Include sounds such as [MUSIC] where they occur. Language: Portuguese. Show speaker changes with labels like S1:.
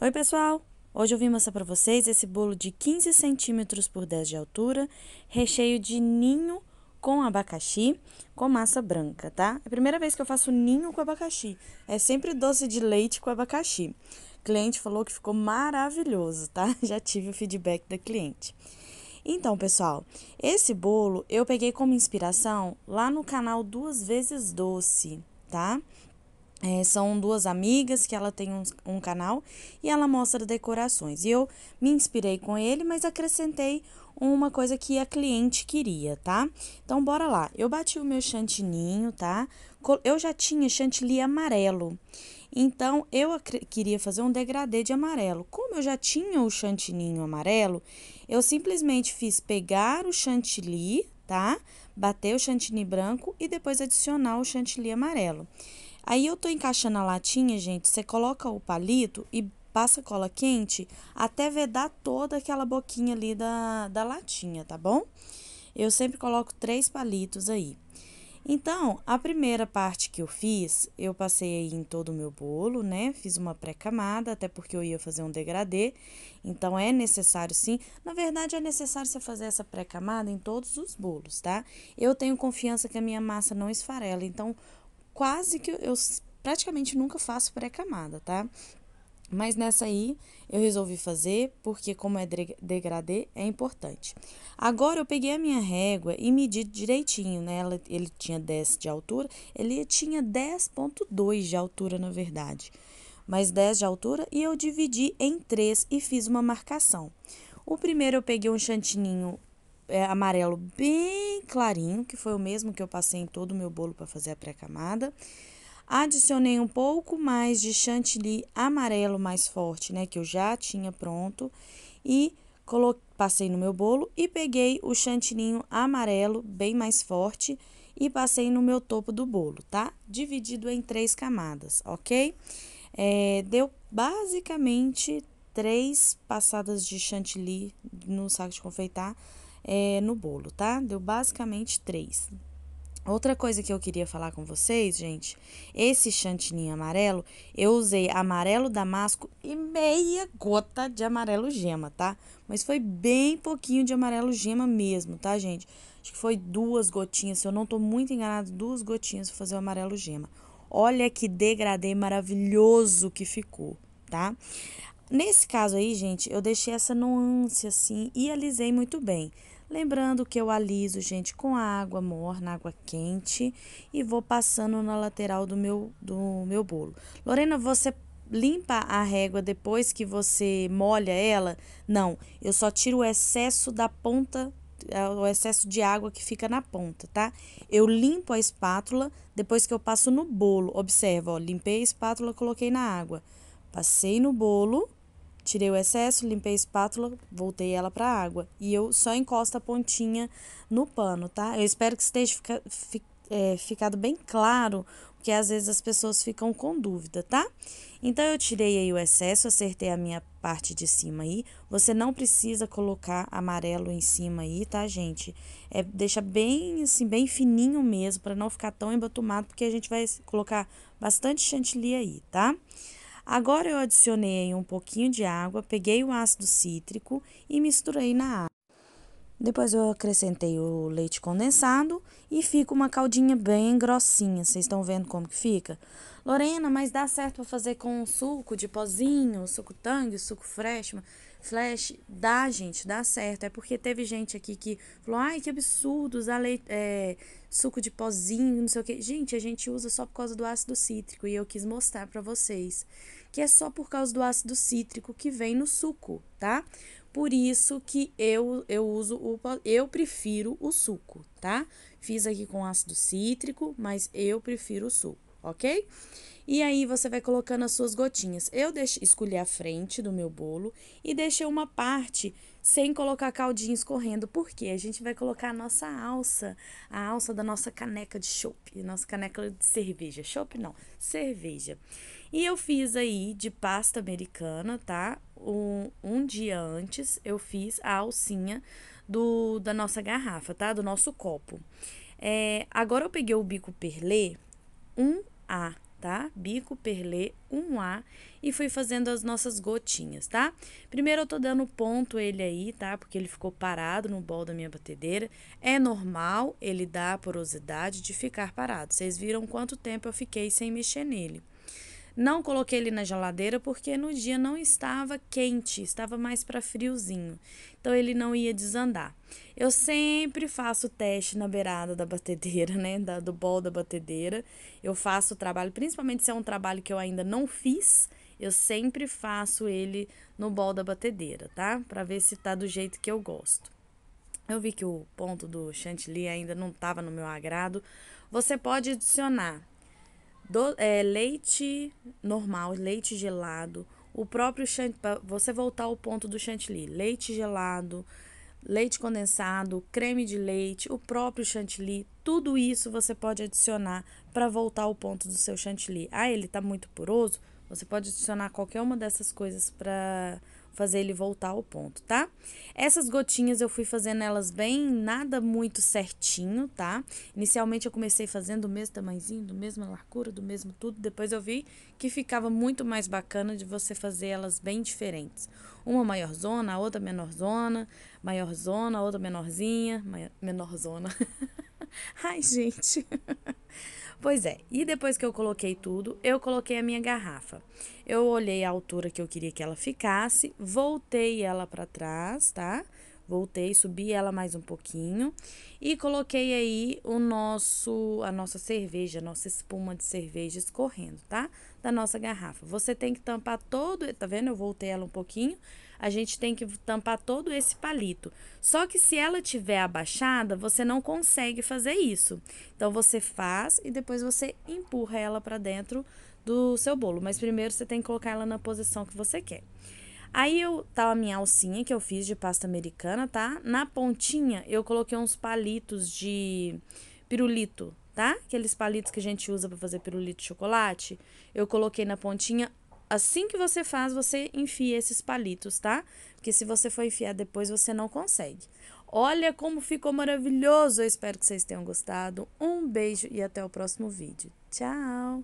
S1: Oi, pessoal! Hoje eu vim mostrar para vocês esse bolo de 15 centímetros por 10 de altura, recheio de ninho com abacaxi, com massa branca, tá? É a primeira vez que eu faço ninho com abacaxi. É sempre doce de leite com abacaxi. O cliente falou que ficou maravilhoso, tá? [LAUGHS] Já tive o feedback da cliente. Então, pessoal, esse bolo eu peguei como inspiração lá no canal Duas Vezes Doce, tá? É, são duas amigas que ela tem um, um, canal e ela mostra decorações. E eu me inspirei com ele, mas acrescentei uma coisa que a cliente queria, tá? Então, bora lá. Eu bati o meu chantininho, tá? Eu já tinha chantilly amarelo. Então, eu queria fazer um degradê de amarelo. Como eu já tinha o chantininho amarelo, eu simplesmente fiz pegar o chantilly, tá? Bater o chantilly branco e depois adicionar o chantilly amarelo. Aí eu tô encaixando a latinha, gente, você coloca o palito e passa cola quente até vedar toda aquela boquinha ali da, da latinha, tá bom? Eu sempre coloco três palitos aí. Então, a primeira parte que eu fiz, eu passei em todo o meu bolo, né? Fiz uma pré-camada, até porque eu ia fazer um degradê. Então, é necessário sim. Na verdade, é necessário você fazer essa pré-camada em todos os bolos, tá? Eu tenho confiança que a minha massa não esfarela. Então, quase que eu praticamente nunca faço pré-camada, tá? Mas nessa aí eu resolvi fazer porque como é degradê é importante. Agora eu peguei a minha régua e medi direitinho, né? ele tinha 10 de altura, ele tinha 10.2 de altura na verdade. Mas 10 de altura e eu dividi em três e fiz uma marcação. O primeiro eu peguei um chantininho é, amarelo bem clarinho, que foi o mesmo que eu passei em todo o meu bolo para fazer a pré-camada. Adicionei um pouco mais de chantilly amarelo mais forte, né, que eu já tinha pronto, e coloquei, passei no meu bolo e peguei o chantininho amarelo bem mais forte e passei no meu topo do bolo, tá? Dividido em três camadas, ok? É, deu basicamente três passadas de chantilly no saco de confeitar é, no bolo, tá? Deu basicamente três. Outra coisa que eu queria falar com vocês, gente, esse chantininho amarelo, eu usei amarelo damasco e meia gota de amarelo gema, tá? Mas foi bem pouquinho de amarelo gema mesmo, tá, gente? Acho que foi duas gotinhas, se eu não tô muito enganado, duas gotinhas pra fazer o amarelo gema. Olha que degradê maravilhoso que ficou, tá? Nesse caso aí, gente, eu deixei essa nuance assim e alisei muito bem. Lembrando que eu aliso, gente, com água morna, água quente e vou passando na lateral do meu, do meu bolo. Lorena, você limpa a régua depois que você molha ela? Não, eu só tiro o excesso da ponta, é, o excesso de água que fica na ponta, tá? Eu limpo a espátula depois que eu passo no bolo. Observa, ó, limpei a espátula, coloquei na água. Passei no bolo Tirei o excesso, limpei a espátula, voltei ela para a água. E eu só encosto a pontinha no pano, tá? Eu espero que esteja fica, é, ficado bem claro, porque às vezes as pessoas ficam com dúvida, tá? Então, eu tirei aí o excesso, acertei a minha parte de cima aí. Você não precisa colocar amarelo em cima aí, tá, gente? É, deixa bem, assim, bem fininho mesmo, para não ficar tão embatumado, porque a gente vai colocar bastante chantilly aí, tá? Tá? Agora eu adicionei um pouquinho de água, peguei o ácido cítrico e misturei na água. Depois eu acrescentei o leite condensado e fica uma caldinha bem grossinha. Vocês estão vendo como que fica? Lorena, mas dá certo para fazer com suco de pozinho, suco tangue, suco freshman? Flash, dá, gente, dá certo. É porque teve gente aqui que falou, ai, que absurdo usar leite, é, suco de pozinho, não sei o quê. Gente, a gente usa só por causa do ácido cítrico e eu quis mostrar para vocês que é só por causa do ácido cítrico que vem no suco, tá? Por isso que eu, eu uso o eu prefiro o suco, tá? Fiz aqui com ácido cítrico, mas eu prefiro o suco ok? E aí você vai colocando as suas gotinhas. Eu deixo, escolhi a frente do meu bolo e deixei uma parte sem colocar caldinho escorrendo, porque a gente vai colocar a nossa alça, a alça da nossa caneca de chopp, nossa caneca de cerveja. Chopp não, cerveja. E eu fiz aí de pasta americana, tá? Um, um dia antes eu fiz a alcinha do, da nossa garrafa, tá? Do nosso copo. É, agora eu peguei o bico perlê, um a, tá? Bico, perlê, um A e fui fazendo as nossas gotinhas, tá? Primeiro eu tô dando ponto ele aí, tá? Porque ele ficou parado no bol da minha batedeira. É normal ele dar a porosidade de ficar parado. Vocês viram quanto tempo eu fiquei sem mexer nele. Não coloquei ele na geladeira porque no dia não estava quente, estava mais para friozinho. Então ele não ia desandar. Eu sempre faço teste na beirada da batedeira, né, da, do bol da batedeira. Eu faço o trabalho, principalmente se é um trabalho que eu ainda não fiz, eu sempre faço ele no bol da batedeira, tá? Para ver se tá do jeito que eu gosto. Eu vi que o ponto do chantilly ainda não estava no meu agrado. Você pode adicionar do, é, leite normal, leite gelado, o próprio chantilly, você voltar ao ponto do chantilly, leite gelado, leite condensado, creme de leite, o próprio chantilly, tudo isso você pode adicionar para voltar ao ponto do seu chantilly. Ah, ele está muito poroso? Você pode adicionar qualquer uma dessas coisas para fazer ele voltar ao ponto, tá? Essas gotinhas eu fui fazendo elas bem, nada muito certinho, tá? Inicialmente eu comecei fazendo o mesmo tamanhozinho, do mesma largura, do mesmo tudo. Depois eu vi que ficava muito mais bacana de você fazer elas bem diferentes. Uma maior zona, a outra menor zona, maior zona, outra menorzinha, maior, menor zona. [LAUGHS] [LAUGHS] Ai, gente. [LAUGHS] pois é, e depois que eu coloquei tudo, eu coloquei a minha garrafa. Eu olhei a altura que eu queria que ela ficasse, voltei ela para trás, tá? Tá? Voltei, subi ela mais um pouquinho e coloquei aí o nosso a nossa cerveja, a nossa espuma de cerveja escorrendo, tá? Da nossa garrafa. Você tem que tampar todo, tá vendo? Eu voltei ela um pouquinho. A gente tem que tampar todo esse palito. Só que se ela tiver abaixada, você não consegue fazer isso. Então você faz e depois você empurra ela para dentro do seu bolo, mas primeiro você tem que colocar ela na posição que você quer. Aí eu tá a minha alcinha que eu fiz de pasta americana, tá? Na pontinha eu coloquei uns palitos de pirulito, tá? Aqueles palitos que a gente usa para fazer pirulito de chocolate. Eu coloquei na pontinha. Assim que você faz, você enfia esses palitos, tá? Porque se você for enfiar depois, você não consegue. Olha como ficou maravilhoso! Eu espero que vocês tenham gostado. Um beijo e até o próximo vídeo. Tchau!